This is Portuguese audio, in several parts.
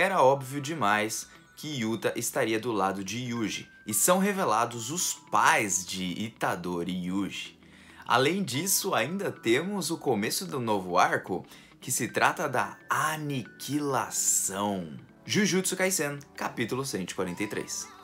Era óbvio demais que Yuta estaria do lado de Yuji, e são revelados os pais de Itadori e Yuji. Além disso, ainda temos o começo do novo arco, que se trata da aniquilação. Jujutsu Kaisen, capítulo 143.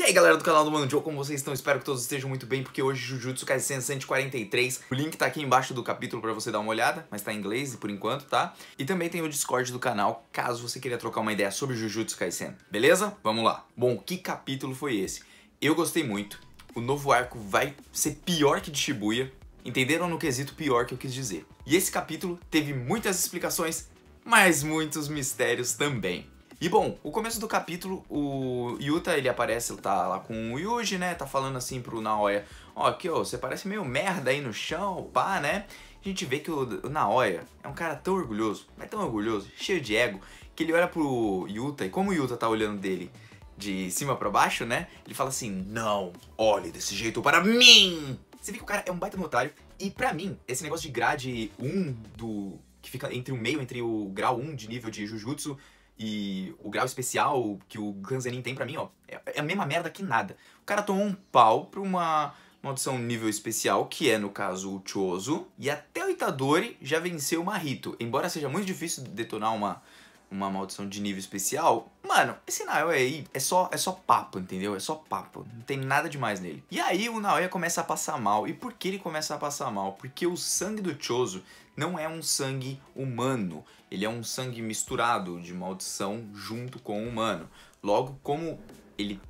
E aí galera do canal do Mano Joe, como vocês estão? Espero que todos estejam muito bem, porque hoje Jujutsu Kaisen 143, o link tá aqui embaixo do capítulo pra você dar uma olhada, mas tá em inglês por enquanto, tá? E também tem o Discord do canal, caso você queira trocar uma ideia sobre Jujutsu Kaisen, beleza? Vamos lá. Bom, que capítulo foi esse? Eu gostei muito, o novo arco vai ser pior que de Shibuya, entenderam no quesito pior que eu quis dizer. E esse capítulo teve muitas explicações, mas muitos mistérios também. E bom, o começo do capítulo, o Yuta, ele aparece, tá lá com o Yuji, né? Tá falando assim pro Naoya, ó, aqui, ó, você parece meio merda aí no chão, pá, né? A gente vê que o Naoya é um cara tão orgulhoso, mas tão orgulhoso, cheio de ego, que ele olha pro Yuta, e como o Yuta tá olhando dele de cima para baixo, né? Ele fala assim, não, olhe desse jeito para mim! Você vê que o cara é um baita notário, e para mim, esse negócio de grade 1 do... que fica entre o meio, entre o grau 1 de nível de Jujutsu e o grau especial que o Ganzenin tem para mim, ó, é, é a mesma merda que nada. O cara tomou um pau pra uma, uma audição nível especial, que é, no caso, o Chozo, e até o Itadori já venceu o Marito Embora seja muito difícil detonar uma uma maldição de nível especial, mano, esse Naoya aí é só, é só papo, entendeu? É só papo. Não tem nada demais nele. E aí o Naoya começa a passar mal. E por que ele começa a passar mal? Porque o sangue do Chozo não é um sangue humano. Ele é um sangue misturado de maldição junto com o humano. Logo, como ele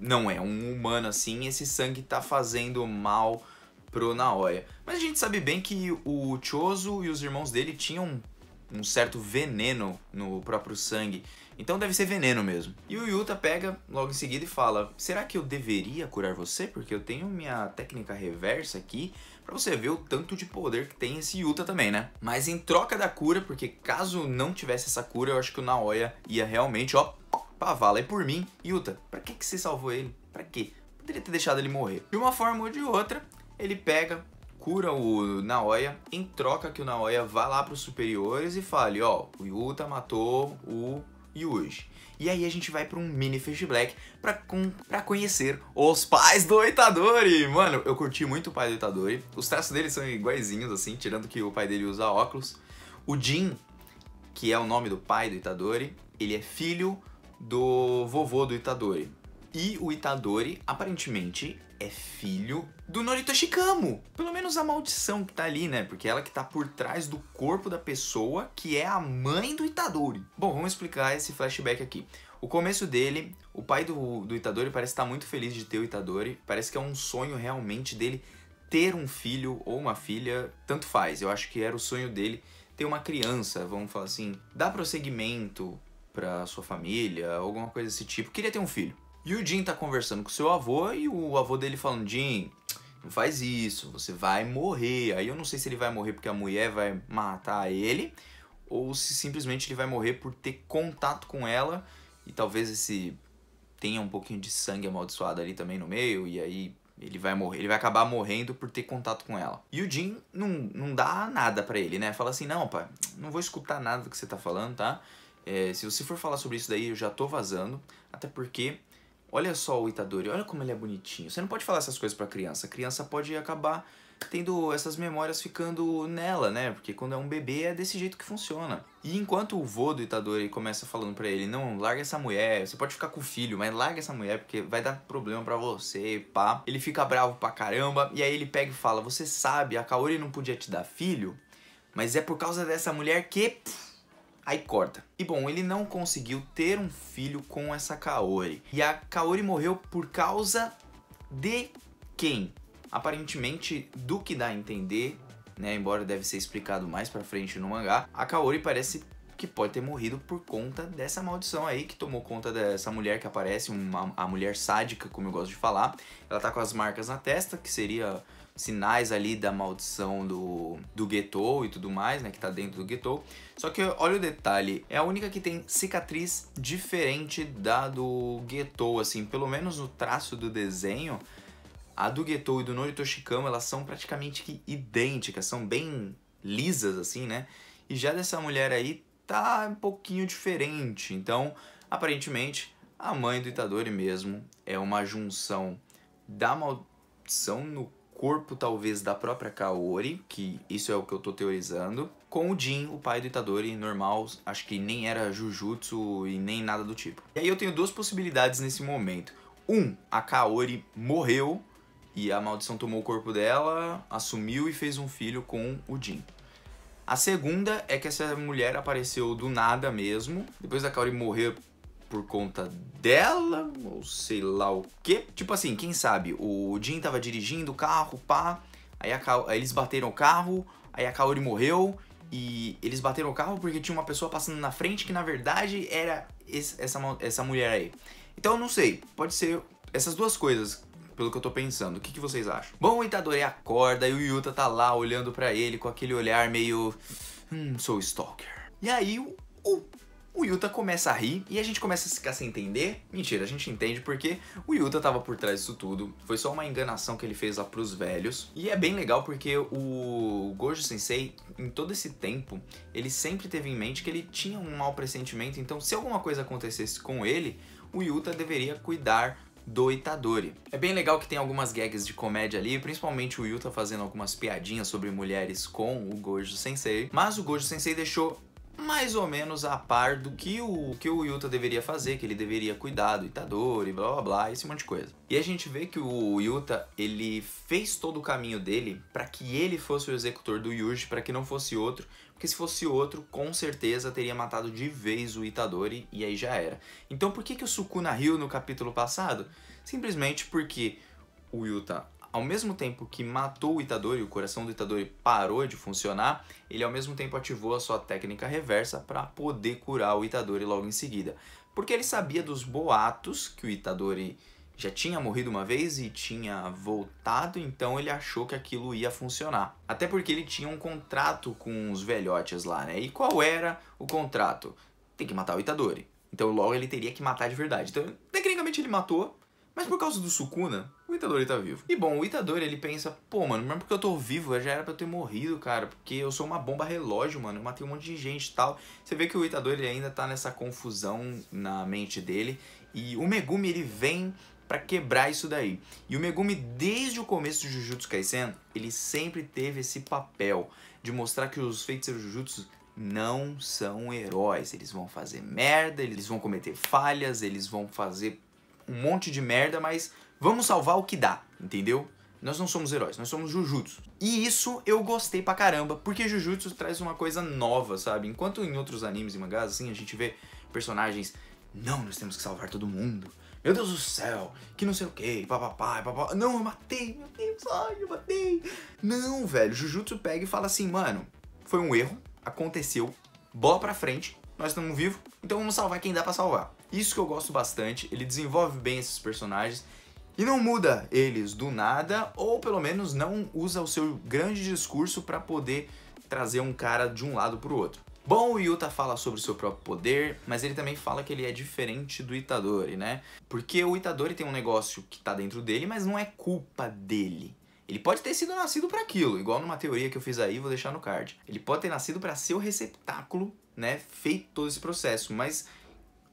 não é um humano assim, esse sangue tá fazendo mal pro Naoya. Mas a gente sabe bem que o Chozo e os irmãos dele tinham um certo veneno no próprio sangue. Então deve ser veneno mesmo. E o Yuta pega logo em seguida e fala: Será que eu deveria curar você? Porque eu tenho minha técnica reversa aqui para você ver o tanto de poder que tem esse Yuta também, né? Mas em troca da cura, porque caso não tivesse essa cura, eu acho que o Naoya ia realmente, ó, pavala. E por mim, Yuta, pra que, que você salvou ele? Pra quê? Poderia ter deixado ele morrer. De uma forma ou de outra, ele pega, procura o Naoya em troca que o Naoya vá lá para os superiores e fale, ó, oh, o Yuta matou o Yuji. E aí a gente vai para um mini flashback para para conhecer os pais do Itadori. Mano, eu curti muito o pai do Itadori. Os traços dele são iguaizinhos, assim, tirando que o pai dele usa óculos. O Jin, que é o nome do pai do Itadori, ele é filho do vovô do Itadori. E o Itadori, aparentemente, é filho do Norito Shikamo. Pelo menos a maldição que tá ali, né? Porque ela que tá por trás do corpo da pessoa que é a mãe do Itadori. Bom, vamos explicar esse flashback aqui. O começo dele, o pai do, do Itadori parece estar tá muito feliz de ter o Itadori. Parece que é um sonho realmente dele ter um filho ou uma filha, tanto faz. Eu acho que era o sonho dele ter uma criança, vamos falar assim, dar prosseguimento para sua família, alguma coisa desse tipo. Queria ter um filho. E o Jim tá conversando com seu avô e o avô dele falando: Jim, não faz isso, você vai morrer. Aí eu não sei se ele vai morrer porque a mulher vai matar ele ou se simplesmente ele vai morrer por ter contato com ela e talvez esse tenha um pouquinho de sangue amaldiçoado ali também no meio e aí ele vai morrer, ele vai acabar morrendo por ter contato com ela. E o Jim não, não dá nada para ele, né? Fala assim: "Não, pai, não vou escutar nada do que você tá falando, tá? É, se você for falar sobre isso daí, eu já tô vazando, até porque Olha só o Itadori, olha como ele é bonitinho. Você não pode falar essas coisas para criança. A criança pode acabar tendo essas memórias ficando nela, né? Porque quando é um bebê é desse jeito que funciona. E enquanto o vô do Itadori começa falando para ele, não, larga essa mulher, você pode ficar com o filho, mas larga essa mulher porque vai dar problema para você, pá. Ele fica bravo pra caramba, e aí ele pega e fala, você sabe, a Kaori não podia te dar filho, mas é por causa dessa mulher que... Pff, Aí corta. E bom, ele não conseguiu ter um filho com essa Kaori. E a Kaori morreu por causa de quem? Aparentemente, do que dá a entender, né, embora deve ser explicado mais para frente no mangá, a Kaori parece que pode ter morrido por conta dessa maldição aí que tomou conta dessa mulher que aparece, uma, a mulher sádica, como eu gosto de falar. Ela tá com as marcas na testa, que seria sinais ali da maldição do, do Getou e tudo mais, né? Que tá dentro do Getou. Só que olha o detalhe, é a única que tem cicatriz diferente da do Getou, assim, pelo menos no traço do desenho. A do Getou e do Nori elas são praticamente idênticas, são bem lisas assim, né? E já dessa mulher aí tá um pouquinho diferente. Então, aparentemente, a mãe do Itadori mesmo é uma junção da maldição no corpo talvez da própria Kaori, que isso é o que eu tô teorizando, com o Jin, o pai do Itadori, normal, acho que nem era Jujutsu e nem nada do tipo. E aí eu tenho duas possibilidades nesse momento. Um, a Kaori morreu e a maldição tomou o corpo dela, assumiu e fez um filho com o Jin. A segunda é que essa mulher apareceu do nada mesmo, depois da Kaori morrer por conta dela, ou sei lá o quê. Tipo assim, quem sabe, o Jin tava dirigindo o carro, pá, aí, Ka... aí eles bateram o carro, aí a Kaori morreu, e eles bateram o carro porque tinha uma pessoa passando na frente que na verdade era esse, essa, essa mulher aí. Então não sei, pode ser essas duas coisas, pelo que eu tô pensando. O que, que vocês acham? Bom, o Itadori acorda e o Yuta tá lá olhando para ele com aquele olhar meio... Hum, sou stalker. E aí o, o o Yuta começa a rir e a gente começa a ficar sem entender. Mentira, a gente entende porque o Yuta tava por trás disso tudo. Foi só uma enganação que ele fez lá pros velhos. E é bem legal porque o Gojo Sensei, em todo esse tempo, ele sempre teve em mente que ele tinha um mau pressentimento. Então, se alguma coisa acontecesse com ele, o Yuta deveria cuidar do Itadori. É bem legal que tem algumas gags de comédia ali, principalmente o Yuta fazendo algumas piadinhas sobre mulheres com o Gojo Sensei, mas o Gojo Sensei deixou mais ou menos a par do que o que o Yuta deveria fazer, que ele deveria cuidar do Itadori, blá blá blá, esse monte de coisa. E a gente vê que o Yuta ele fez todo o caminho dele para que ele fosse o executor do Yuji, para que não fosse outro, porque se fosse outro, com certeza teria matado de vez o Itadori e aí já era. Então por que que o Sukuna riu no capítulo passado? Simplesmente porque o Yuta ao mesmo tempo que matou o Itadori, o coração do Itadori parou de funcionar, ele ao mesmo tempo ativou a sua técnica reversa para poder curar o Itadori logo em seguida. Porque ele sabia dos boatos que o Itadori já tinha morrido uma vez e tinha voltado, então ele achou que aquilo ia funcionar. Até porque ele tinha um contrato com os velhotes lá, né? E qual era o contrato? Tem que matar o Itadori. Então logo ele teria que matar de verdade. Então, tecnicamente ele matou, mas por causa do Sukuna, o Itadori tá vivo. E bom, o Itadori ele pensa, pô, mano, mesmo porque eu tô vivo, já era pra eu ter morrido, cara, porque eu sou uma bomba relógio, mano, eu matei um monte de gente e tal. Você vê que o Itadori ainda tá nessa confusão na mente dele e o Megumi ele vem para quebrar isso daí. E o Megumi desde o começo do Jujutsu Kaisen, ele sempre teve esse papel de mostrar que os feiticeiros Jujutsu não são heróis. Eles vão fazer merda, eles vão cometer falhas, eles vão fazer um monte de merda, mas vamos salvar o que dá, entendeu? Nós não somos heróis, nós somos Jujutsu. E isso eu gostei pra caramba, porque Jujutsu traz uma coisa nova, sabe? Enquanto em outros animes e mangás, assim, a gente vê personagens. Não, nós temos que salvar todo mundo. Meu Deus do céu, que não sei o que, papapá, papapá. Não, eu matei, meu Deus, ai, eu matei. Não, velho, Jujutsu pega e fala assim, mano, foi um erro, aconteceu, bola pra frente, nós estamos vivos, então vamos salvar quem dá para salvar. Isso que eu gosto bastante, ele desenvolve bem esses personagens e não muda eles do nada, ou pelo menos não usa o seu grande discurso para poder trazer um cara de um lado para o outro. Bom, o Yuta fala sobre o seu próprio poder, mas ele também fala que ele é diferente do Itadori, né? Porque o Itadori tem um negócio que tá dentro dele, mas não é culpa dele. Ele pode ter sido nascido para aquilo, igual numa teoria que eu fiz aí, vou deixar no card. Ele pode ter nascido para ser o receptáculo, né, feito todo esse processo, mas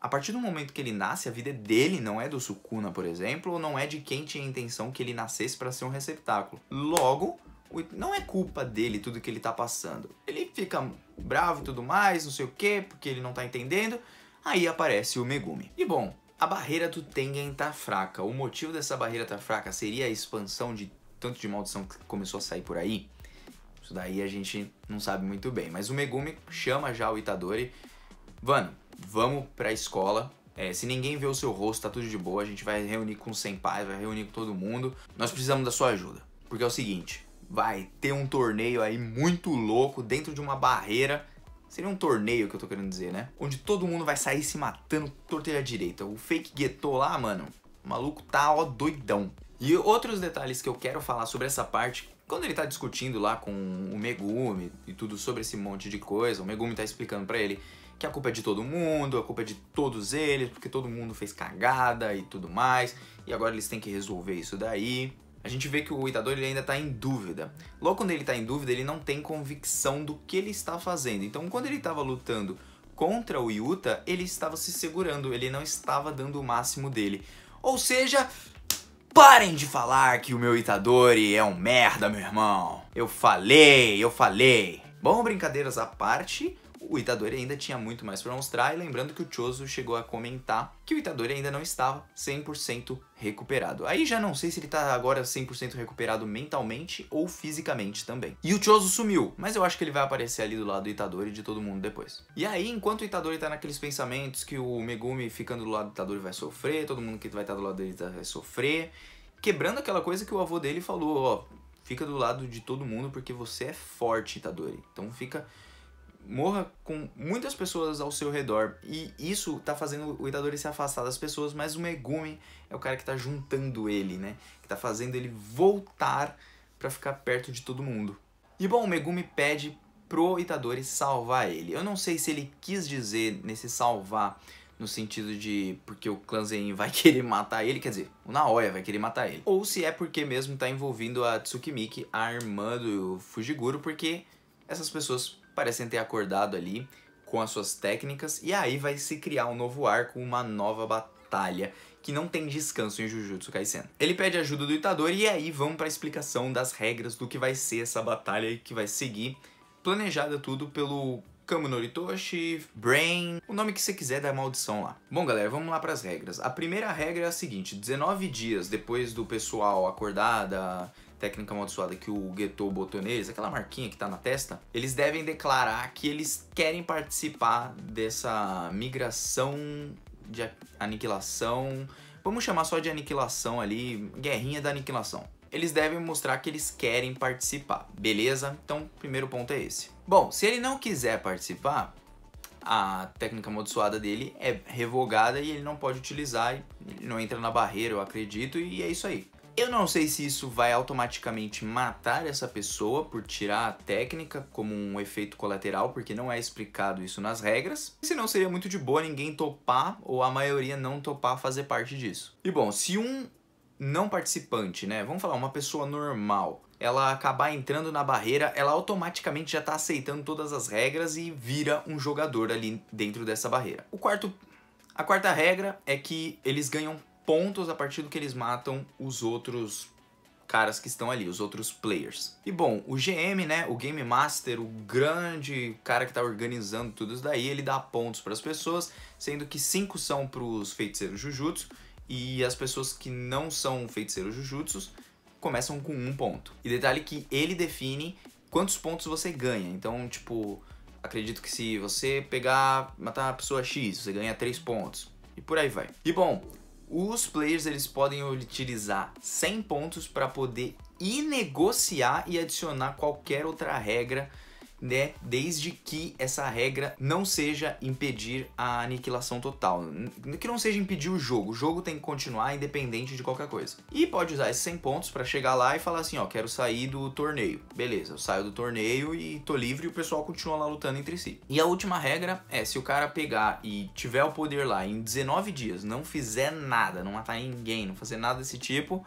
a partir do momento que ele nasce, a vida é dele, não é do Sukuna, por exemplo, ou não é de quem tinha a intenção que ele nascesse para ser um receptáculo. Logo, não é culpa dele tudo que ele tá passando. Ele fica bravo e tudo mais, não sei o quê, porque ele não tá entendendo. Aí aparece o Megumi. E bom, a barreira do Tengen tá fraca. O motivo dessa barreira tá fraca seria a expansão de tanto de maldição que começou a sair por aí. Isso daí a gente não sabe muito bem, mas o Megumi chama já o Itadori Mano, vamos pra escola. É, se ninguém vê o seu rosto, tá tudo de boa. A gente vai reunir com os senpais, vai reunir com todo mundo. Nós precisamos da sua ajuda. Porque é o seguinte, vai ter um torneio aí muito louco dentro de uma barreira. Seria um torneio que eu tô querendo dizer, né? Onde todo mundo vai sair se matando torteira direita. O fake ghetto lá, mano, o maluco tá ó doidão. E outros detalhes que eu quero falar sobre essa parte, quando ele tá discutindo lá com o Megumi e tudo sobre esse monte de coisa, o Megumi tá explicando para ele que a culpa é de todo mundo, a culpa é de todos eles, porque todo mundo fez cagada e tudo mais, e agora eles têm que resolver isso daí. A gente vê que o Itadori ainda está em dúvida. Logo quando ele está em dúvida, ele não tem convicção do que ele está fazendo. Então, quando ele estava lutando contra o Yuta, ele estava se segurando, ele não estava dando o máximo dele. Ou seja, Parem de falar que o meu Itadori é um merda, meu irmão. Eu falei, eu falei. Bom, brincadeiras à parte, o Itadori ainda tinha muito mais para mostrar, e lembrando que o Chozo chegou a comentar que o Itadori ainda não estava 100% recuperado. Aí já não sei se ele tá agora 100% recuperado mentalmente ou fisicamente também. E o Chozo sumiu, mas eu acho que ele vai aparecer ali do lado do Itadori e de todo mundo depois. E aí, enquanto o Itadori tá naqueles pensamentos que o Megumi ficando do lado do Itadori vai sofrer, todo mundo que vai estar tá do lado dele tá, vai sofrer, quebrando aquela coisa que o avô dele falou, ó, fica do lado de todo mundo porque você é forte, Itadori. Então fica morra com muitas pessoas ao seu redor. E isso tá fazendo o Itadori se afastar das pessoas, mas o Megumi é o cara que tá juntando ele, né? Que tá fazendo ele voltar para ficar perto de todo mundo. E bom, o Megumi pede pro Itadori salvar ele. Eu não sei se ele quis dizer nesse salvar no sentido de porque o clã Zen vai querer matar ele, quer dizer, o Naoya vai querer matar ele. Ou se é porque mesmo tá envolvendo a Tsukimiki, a irmã do Fujiguro, porque essas pessoas parecem ter acordado ali com as suas técnicas, e aí vai se criar um novo arco, uma nova batalha que não tem descanso em Jujutsu Kaisen. Ele pede ajuda do Itadori e aí vamos para a explicação das regras do que vai ser essa batalha que vai seguir, planejada tudo pelo Kamunori Brain, o nome que você quiser da maldição lá. Bom galera, vamos lá para as regras. A primeira regra é a seguinte, 19 dias depois do pessoal acordar da técnica amaldiçoada que o Geto botou neles, aquela marquinha que tá na testa, eles devem declarar que eles querem participar dessa migração de aniquilação, vamos chamar só de aniquilação ali, guerrinha da aniquilação eles devem mostrar que eles querem participar, beleza? Então, primeiro ponto é esse. Bom, se ele não quiser participar, a técnica amaldiçoada dele é revogada e ele não pode utilizar, ele não entra na barreira, eu acredito, e é isso aí. Eu não sei se isso vai automaticamente matar essa pessoa por tirar a técnica como um efeito colateral, porque não é explicado isso nas regras. se não seria muito de boa ninguém topar ou a maioria não topar fazer parte disso. E bom, se um não participante, né? Vamos falar, uma pessoa normal. Ela acabar entrando na barreira, ela automaticamente já está aceitando todas as regras e vira um jogador ali dentro dessa barreira. O quarto, a quarta regra é que eles ganham pontos a partir do que eles matam os outros caras que estão ali, os outros players. E bom, o GM, né, o Game Master, o grande cara que está organizando tudo isso daí, ele dá pontos para as pessoas, sendo que 5 são para os feiticeiros Jujutsu, e as pessoas que não são feiticeiros jujutsus começam com um ponto. E detalhe que ele define quantos pontos você ganha. Então, tipo, acredito que se você pegar, matar a pessoa X, você ganha 3 pontos. E por aí vai. E bom, os players eles podem utilizar 100 pontos para poder ir negociar e adicionar qualquer outra regra né? Desde que essa regra não seja impedir a aniquilação total, que não seja impedir o jogo. O jogo tem que continuar independente de qualquer coisa. E pode usar esses 100 pontos para chegar lá e falar assim, ó, quero sair do torneio. Beleza, eu saio do torneio e tô livre e o pessoal continua lá lutando entre si. E a última regra é se o cara pegar e tiver o poder lá em 19 dias, não fizer nada, não matar ninguém, não fazer nada desse tipo,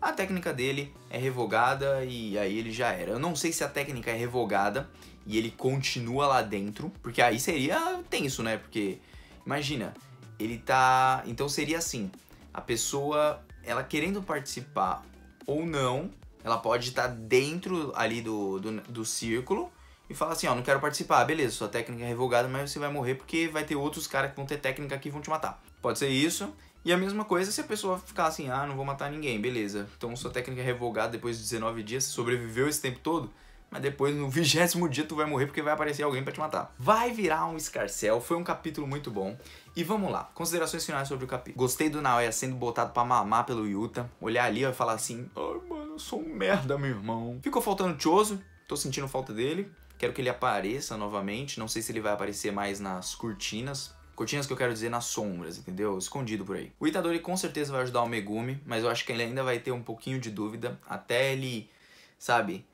a técnica dele é revogada e aí ele já era. Eu não sei se a técnica é revogada e ele continua lá dentro, porque aí seria tenso, né? Porque imagina, ele tá, então seria assim, a pessoa ela querendo participar ou não, ela pode estar tá dentro ali do, do, do círculo e falar assim, ó, não quero participar, beleza, sua técnica é revogada, mas você vai morrer porque vai ter outros caras que vão ter técnica que vão te matar. Pode ser isso. E a mesma coisa se a pessoa ficar assim, ah, não vou matar ninguém, beleza. Então sua técnica é revogada depois de 19 dias, você sobreviveu esse tempo todo, mas depois no vigésimo dia tu vai morrer porque vai aparecer alguém para te matar. Vai virar um escarcel, foi um capítulo muito bom. E vamos lá, considerações finais sobre o capítulo. Gostei do Naoya sendo botado para mamar pelo Yuta, olhar ali e falar assim, ai mano, eu sou um merda, meu irmão. Ficou faltando Choso tô sentindo falta dele. Quero que ele apareça novamente, não sei se ele vai aparecer mais nas cortinas, Cortinas que eu quero dizer nas sombras, entendeu? Escondido por aí. O Itadori com certeza vai ajudar o Megumi, mas eu acho que ele ainda vai ter um pouquinho de dúvida até ele, sabe,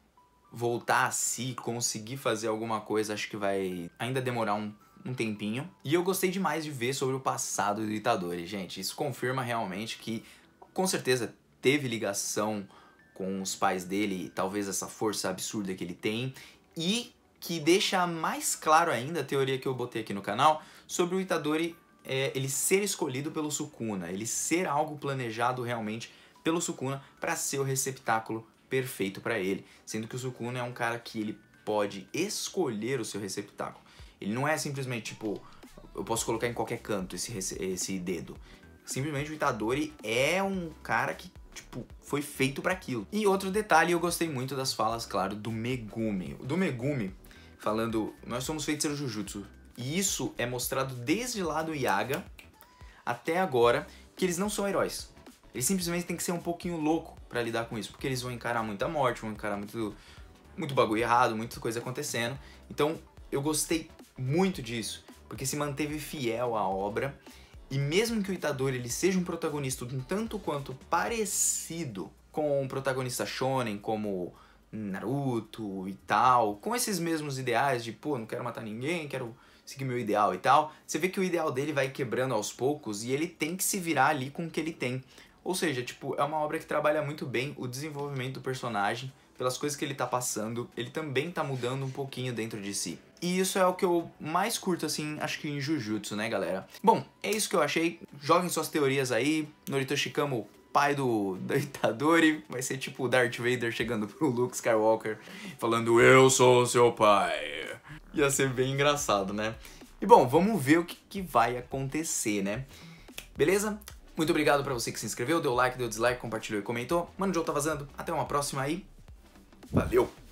voltar a si, conseguir fazer alguma coisa, acho que vai ainda demorar um um tempinho. E eu gostei demais de ver sobre o passado do Itadori, gente. Isso confirma realmente que, com certeza, teve ligação com os pais dele, talvez essa força absurda que ele tem, e que deixa mais claro ainda a teoria que eu botei aqui no canal sobre o Itadori é, ele ser escolhido pelo Sukuna, ele ser algo planejado realmente pelo Sukuna para ser o receptáculo perfeito para ele, sendo que o Sukuna é um cara que ele pode escolher o seu receptáculo. Ele não é simplesmente tipo, eu posso colocar em qualquer canto esse, esse dedo. Simplesmente o Itadori é um cara que tipo, foi feito para aquilo. E outro detalhe, eu gostei muito das falas, claro, do Megumi. Do Megumi falando, nós somos feitos pelo Jujutsu, e isso é mostrado desde lá do Yaga até agora, que eles não são heróis. Eles simplesmente têm que ser um pouquinho louco para lidar com isso, porque eles vão encarar muita morte, vão encarar muito, muito bagulho errado, muita coisa acontecendo. Então eu gostei muito disso, porque se manteve fiel à obra. E mesmo que o Itadori ele seja um protagonista um tanto quanto parecido com um protagonista shonen como Naruto e tal, com esses mesmos ideais de, pô, não quero matar ninguém, quero seguir meu ideal e tal, você vê que o ideal dele vai quebrando aos poucos e ele tem que se virar ali com o que ele tem. Ou seja, tipo, é uma obra que trabalha muito bem o desenvolvimento do personagem, pelas coisas que ele tá passando, ele também tá mudando um pouquinho dentro de si. E isso é o que eu mais curto, assim, acho que em Jujutsu, né, galera? Bom, é isso que eu achei. Joguem suas teorias aí. Norito Shikamo, pai do, do Itadori, vai ser tipo o Darth Vader chegando pro Luke Skywalker falando: Eu sou seu pai. Ia ser bem engraçado, né? E bom, vamos ver o que, que vai acontecer, né? Beleza? Muito obrigado para você que se inscreveu, deu like, deu dislike, compartilhou e comentou. Mano Joe tá vazando. Até uma próxima aí. Valeu!